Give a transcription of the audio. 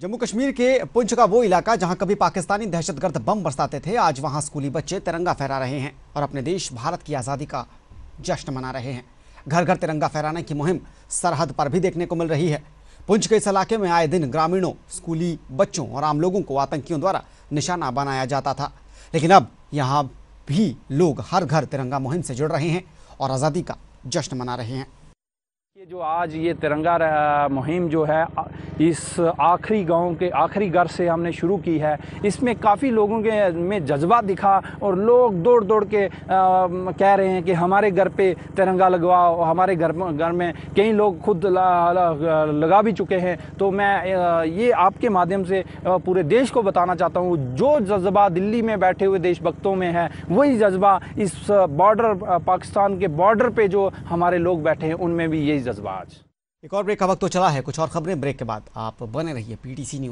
जम्मू कश्मीर के पुंछ का वो इलाका जहां कभी पाकिस्तानी दहशतगर्द बम बरसाते थे आज वहां स्कूली बच्चे तिरंगा फहरा रहे हैं और अपने देश भारत की आज़ादी का जश्न मना रहे हैं घर घर तिरंगा फहराने की मुहिम सरहद पर भी देखने को मिल रही है पुंछ के इस इलाके में आए दिन ग्रामीणों स्कूली बच्चों और आम लोगों को आतंकियों द्वारा निशाना बनाया जाता था लेकिन अब यहाँ भी लोग हर घर तिरंगा मुहिम से जुड़ रहे हैं और आज़ादी का जश्न मना रहे हैं जो आज ये तिरंगा मुहिम जो है इस आखिरी गांव के आखिरी घर से हमने शुरू की है इसमें काफ़ी लोगों के में जज्बा दिखा और लोग दौड़ दौड़ के आ, कह रहे हैं कि हमारे घर पे तिरंगा लगवाओ हमारे घर घर में कई लोग खुद लगा भी चुके हैं तो मैं ये आपके माध्यम से पूरे देश को बताना चाहता हूँ जो जज्बा दिल्ली में बैठे हुए देशभक्तों में है वही जज्बा इस बॉर्डर पाकिस्तान के बॉर्डर पर जो हमारे लोग बैठे हैं उनमें भी यही जज्बा जज्बाज एक और ब्रेक का वक्त तो चला है कुछ और खबरें ब्रेक के बाद आप बने रहिए पीटीसी न्यूज